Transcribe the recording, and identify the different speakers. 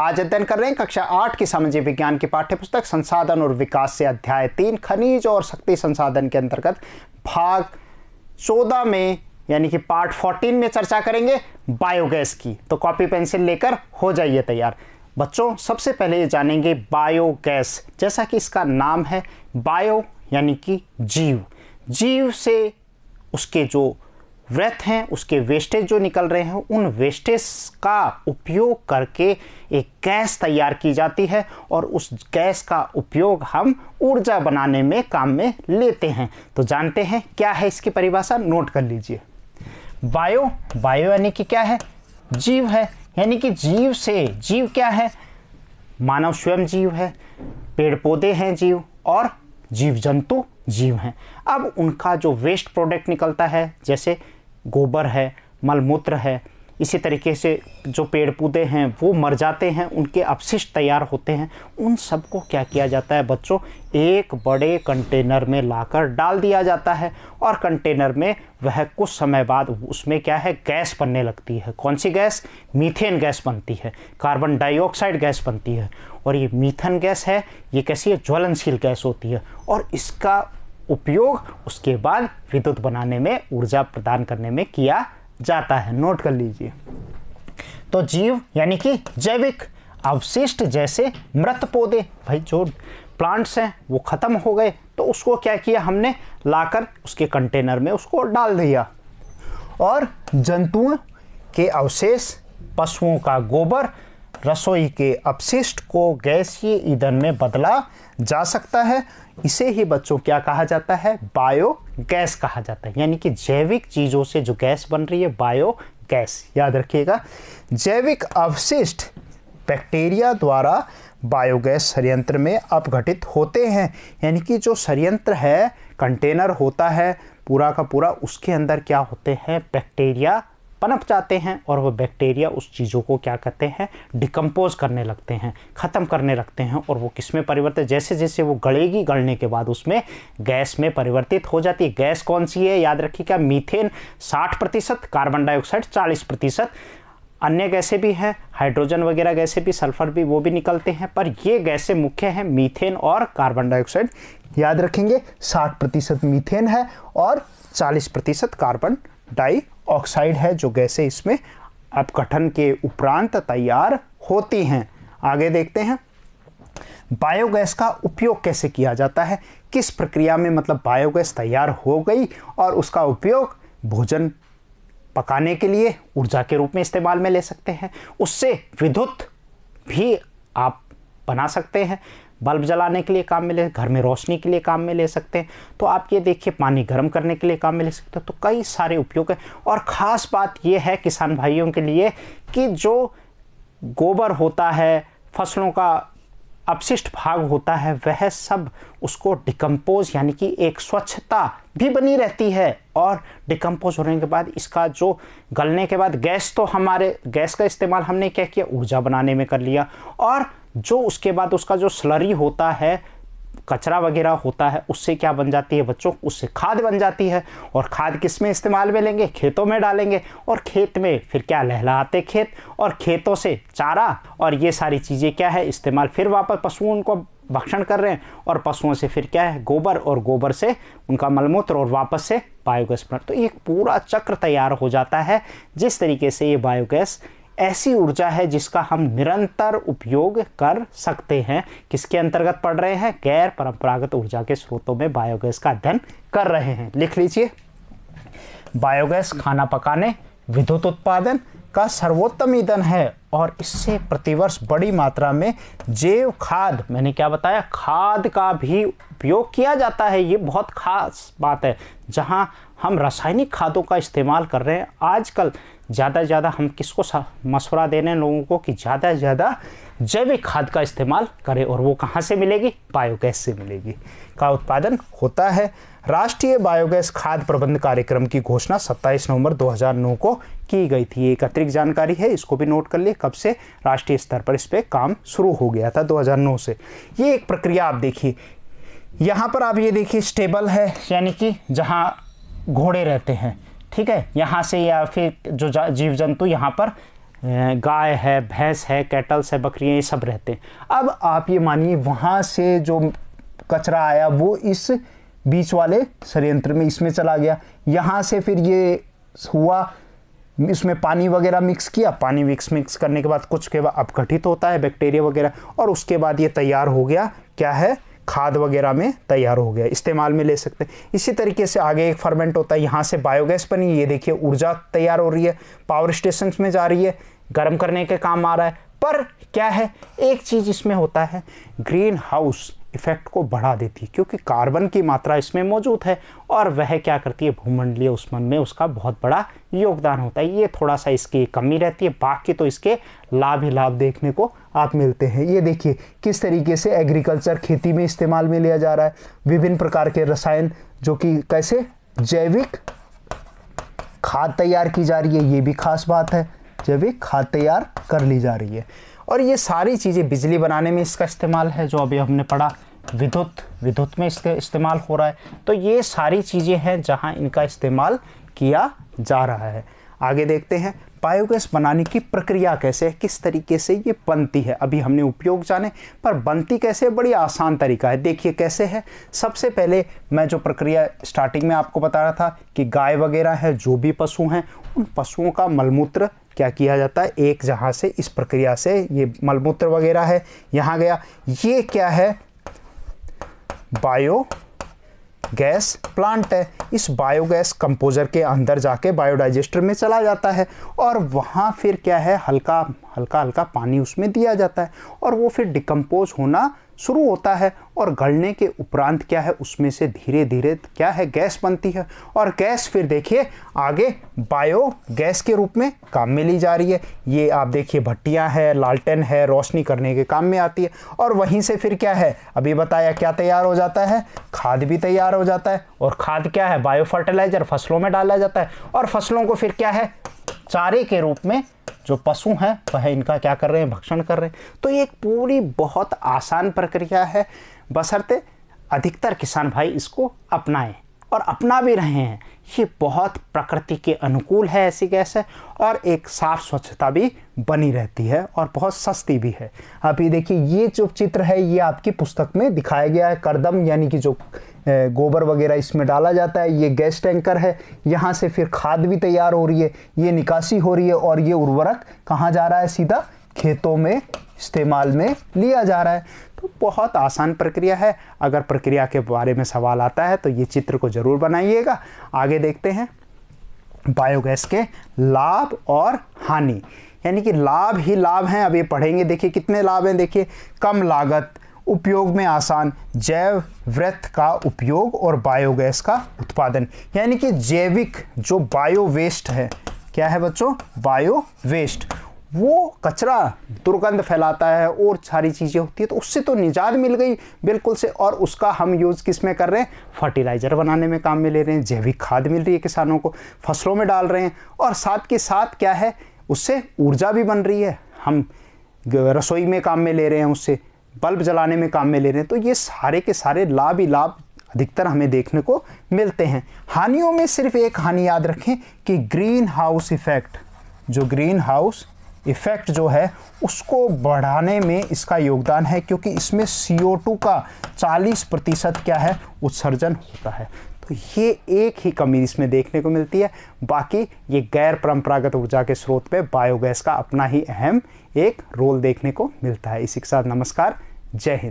Speaker 1: आज अध्ययन कर रहे हैं कक्षा आठ की सामाजिक विज्ञान की पाठ्य पुस्तक संसाधन और विकास से अध्याय तीन खनिज और शक्ति संसाधन के अंतर्गत भाग चौदह में यानी कि पार्ट फोर्टीन में चर्चा करेंगे बायोगैस की तो कॉपी पेंसिल लेकर हो जाइए तैयार बच्चों सबसे पहले जानेंगे बायोगैस जैसा कि इसका नाम है बायो यानी कि जीव जीव से उसके जो व्रत हैं उसके वेस्टेज जो निकल रहे हैं उन वेस्टेज का उपयोग करके एक गैस तैयार की जाती है और उस गैस का उपयोग हम ऊर्जा बनाने में काम में लेते हैं तो जानते हैं क्या है इसकी परिभाषा नोट कर लीजिए बायो बायो यानी कि क्या है जीव है यानी कि जीव से जीव क्या है मानव स्वयं जीव है पेड़ पौधे हैं जीव और जीव जंतु जीव हैं अब उनका जो वेस्ट प्रोडक्ट निकलता है जैसे गोबर है मलमूत्र है इसी तरीके से जो पेड़ पौधे हैं वो मर जाते हैं उनके अपशिष्ट तैयार होते हैं उन सबको क्या किया जाता है बच्चों एक बड़े कंटेनर में लाकर डाल दिया जाता है और कंटेनर में वह कुछ समय बाद उसमें क्या है गैस बनने लगती है कौन सी गैस मीथेन गैस बनती है कार्बन डाइऑक्साइड गैस बनती है और ये मीथेन गैस है ये कैसी है ज्वलनशील गैस होती है और इसका उपयोग उसके बाद विद्युत बनाने में ऊर्जा प्रदान करने में किया जाता है नोट कर लीजिए तो जीव यानी कि जैविक अवशिष्ट जैसे मृत पौधे भाई जो प्लांट्स हैं वो ख़त्म हो गए तो उसको क्या किया हमने लाकर उसके कंटेनर में उसको डाल दिया और जंतुओं के अवशेष पशुओं का गोबर रसोई के अपशिष्ट को गैसीय ईंधन में बदला जा सकता है इसे ही बच्चों क्या कहा जाता है बायो गैस कहा जाता है यानी कि जैविक चीज़ों से जो गैस बन रही है बायो गैस याद रखिएगा जैविक अवशिष्ट बैक्टीरिया द्वारा बायोगैस संयंत्र में अपघटित होते हैं यानी कि जो संयंत्र है कंटेनर होता है पूरा का पूरा उसके अंदर क्या होते हैं बैक्टीरिया पनप जाते हैं और वो बैक्टीरिया उस चीज़ों को क्या करते हैं डिकम्पोज करने लगते हैं ख़त्म करने लगते हैं और वो किस में परिवर्तित जैसे जैसे वो गलेगी गलने के बाद उसमें गैस में परिवर्तित हो जाती है गैस कौन सी है याद क्या मीथेन साठ प्रतिशत कार्बन डाइऑक्साइड चालीस प्रतिशत अन्य गैसें भी हैं हाइड्रोजन वगैरह गैसे भी सल्फर भी वो भी निकलते हैं पर ये गैसें मुख्य हैं मीथेन और कार्बन डाइऑक्साइड याद रखेंगे साठ प्रतिशत मीथेन है और चालीस प्रतिशत कार्बन डाई ऑक्साइड है जो गैसें इसमें अपघटन के उपरांत तैयार होती हैं आगे देखते हैं बायोगैस का उपयोग कैसे किया जाता है किस प्रक्रिया में मतलब बायोगैस तैयार हो गई और उसका उपयोग भोजन पकाने के लिए ऊर्जा के रूप में इस्तेमाल में ले सकते हैं उससे विद्युत भी आप बना सकते हैं बल्ब जलाने के लिए काम में ले घर में रोशनी के लिए काम में ले सकते हैं तो आप ये देखिए पानी गर्म करने के लिए काम में ले सकते हैं तो कई सारे उपयोग हैं और ख़ास बात यह है किसान भाइयों के लिए कि जो गोबर होता है फसलों का अपशिष्ट भाग होता है वह सब उसको डिकम्पोज यानी कि एक स्वच्छता भी बनी रहती है और डिकम्पोज होने के बाद इसका जो गलने के बाद गैस तो हमारे गैस का इस्तेमाल हमने क्या किया ऊर्जा बनाने में कर लिया और जो उसके बाद उसका जो स्लरी होता है कचरा वगैरह होता है उससे क्या बन जाती है बच्चों उससे खाद बन जाती है और खाद किस में इस्तेमाल में लेंगे खेतों में डालेंगे और खेत में फिर क्या लहलाते खेत और खेतों से चारा और ये सारी चीज़ें क्या है इस्तेमाल फिर वापस पशुओं को भक्षण कर रहे हैं और पशुओं से फिर क्या है गोबर और गोबर से उनका मलमूत्र और वापस से बायोगैस प्लांट तो एक पूरा चक्र तैयार हो जाता है जिस तरीके से ये बायोगैस ऐसी ऊर्जा है जिसका हम निरंतर उपयोग कर सकते हैं किसके अंतर्गत पढ़ रहे हैं गैर परंपरागत ऊर्जा के स्रोतों में बायोगैस का अध्ययन कर रहे हैं लिख लीजिए बायोगैस खाना पकाने विद्युत उत्पादन का सर्वोत्तम ईंधन है और इससे प्रतिवर्ष बड़ी मात्रा में जैव खाद मैंने क्या बताया खाद का भी उपयोग किया जाता है ये बहुत खास बात है जहां हम रासायनिक खादों का इस्तेमाल कर रहे हैं आजकल ज़्यादा से ज़्यादा हम किसको मशवरा दे रहे हैं लोगों को कि ज़्यादा से ज़्यादा जैविक खाद का इस्तेमाल करें और वो कहाँ से मिलेगी बायोगैस से मिलेगी का उत्पादन होता है राष्ट्रीय बायोगैस खाद प्रबंध कार्यक्रम की घोषणा 27 नवंबर 2009 को की गई थी एक अतिरिक्त जानकारी है इसको भी नोट कर लिए कब से राष्ट्रीय स्तर पर इस पर काम शुरू हो गया था 2009 से ये एक प्रक्रिया आप देखिए यहाँ पर आप ये देखिए स्टेबल है यानी कि जहाँ घोड़े रहते हैं ठीक है यहाँ से या फिर जो जीव जंतु यहाँ पर गाय है भैंस है कैटल्स है बकरियाँ ये सब रहते हैं अब आप ये मानिए वहाँ से जो कचरा आया वो इस बीच वाले षडयंत्र में इसमें चला गया यहाँ से फिर ये हुआ इसमें पानी वगैरह मिक्स किया पानी मिक्स मिक्स करने के बाद कुछ के बाद अपघटित होता है बैक्टीरिया वगैरह और उसके बाद ये तैयार हो गया क्या है खाद वगैरह में तैयार हो गया इस्तेमाल में ले सकते हैं इसी तरीके से आगे एक फर्मेंट होता है यहाँ से बायोगैस बनी ये देखिए ऊर्जा तैयार हो रही है पावर स्टेशन में जा रही है गर्म करने के काम आ रहा है पर क्या है एक चीज़ इसमें होता है ग्रीन हाउस इफेक्ट को बढ़ा देती है क्योंकि कार्बन की मात्रा इसमें मौजूद है और वह क्या करती है भूमंडलीय उष्मन में उसका बहुत बड़ा योगदान होता है ये थोड़ा सा इसकी कमी रहती है बाकी तो इसके लाभ ही लाभ देखने को आप मिलते हैं ये देखिए किस तरीके से एग्रीकल्चर खेती में इस्तेमाल में लिया जा रहा है विभिन्न प्रकार के रसायन जो कि कैसे जैविक खाद तैयार की जा रही है ये भी खास बात है जैविक खाद तैयार कर ली जा रही है और ये सारी चीज़ें बिजली बनाने में इसका इस्तेमाल है जो अभी हमने पढ़ा विद्युत विद्युत में इसका इस्तेमाल हो रहा है तो ये सारी चीज़ें हैं जहाँ इनका इस्तेमाल किया जा रहा है आगे देखते हैं बायोगैस बनाने की प्रक्रिया कैसे है किस तरीके से ये बनती है अभी हमने उपयोग जाने पर बनती कैसे बड़ी आसान तरीका है देखिए कैसे है सबसे पहले मैं जो प्रक्रिया स्टार्टिंग में आपको बता रहा था कि गाय वगैरह है जो भी पशु हैं उन पशुओं का मलमूत्र क्या किया जाता है एक जहाँ से इस प्रक्रिया से ये मलमूत्र वगैरह है यहाँ गया ये क्या है बायो गैस प्लांट है इस बायोगैस कंपोजर के अंदर जाके बायोडाइजेस्टर में चला जाता है और वहाँ फिर क्या है हल्का हल्का हल्का पानी उसमें दिया जाता है और वो फिर डिकम्पोज होना शुरू होता है और गलने के उपरांत क्या है उसमें से धीरे धीरे क्या है गैस बनती है और गैस फिर देखिए आगे बायो गैस के रूप में काम में ली जा रही है ये आप देखिए भट्टियाँ हैं लालटेन है रोशनी करने के काम में आती है और वहीं से फिर क्या है अभी बताया क्या तैयार हो जाता है खाद भी तैयार हो हो जाता है और खाद क्या है बायो फर्टिलाइजर फसलों में डाला जाता है और फसलों को फिर क्या है चारे के रूप में जो पशु हैं वह इनका क्या कर रहे हैं भक्षण कर रहे हैं तो ये एक पूरी बहुत आसान प्रक्रिया है बसरते अधिकतर किसान भाई इसको अपनाएं और अपना भी रहे हैं ये बहुत प्रकृति के अनुकूल है ऐसी गैस है और एक साफ स्वच्छता भी बनी रहती है और बहुत सस्ती भी है आप ये देखिए ये जो चित्र है ये आपकी पुस्तक में दिखाया गया है करदम यानी कि जो गोबर वगैरह इसमें डाला जाता है ये गैस टैंकर है यहाँ से फिर खाद भी तैयार हो रही है ये निकासी हो रही है और ये उर्वरक कहाँ जा रहा है सीधा खेतों में इस्तेमाल में लिया जा रहा है तो बहुत आसान प्रक्रिया है अगर प्रक्रिया के बारे में सवाल आता है तो ये चित्र को ज़रूर बनाइएगा आगे देखते हैं बायोगैस के लाभ और हानि यानी कि लाभ ही लाभ हैं अब ये पढ़ेंगे देखिए कितने लाभ हैं देखिए कम लागत उपयोग में आसान जैव व्रत का उपयोग और बायोगैस का उत्पादन यानी कि जैविक जो बायो वेस्ट है क्या है बच्चों बायो वेस्ट वो कचरा दुर्गंध फैलाता है और सारी चीज़ें होती है तो उससे तो निजात मिल गई बिल्कुल से और उसका हम यूज़ किस में कर रहे हैं फर्टिलाइज़र बनाने में काम में ले रहे हैं जैविक खाद मिल रही है किसानों को फसलों में डाल रहे हैं और साथ के साथ क्या है उससे ऊर्जा भी बन रही है हम रसोई में काम में ले रहे हैं उससे बल्ब जलाने में काम में ले रहे हैं तो ये सारे के सारे लाभ ही लाभ अधिकतर हमें देखने को मिलते हैं हानियों में सिर्फ एक हानि याद रखें कि ग्रीन हाउस इफ़ेक्ट जो ग्रीन हाउस इफ़ेक्ट जो है उसको बढ़ाने में इसका योगदान है क्योंकि इसमें CO2 का 40 प्रतिशत क्या है उत्सर्जन होता है तो ये एक ही कमी इसमें देखने को मिलती है बाकी ये गैर परंपरागत ऊर्जा के स्रोत पे बायोगैस का अपना ही अहम एक रोल देखने को मिलता है इसी के साथ नमस्कार जय हिंद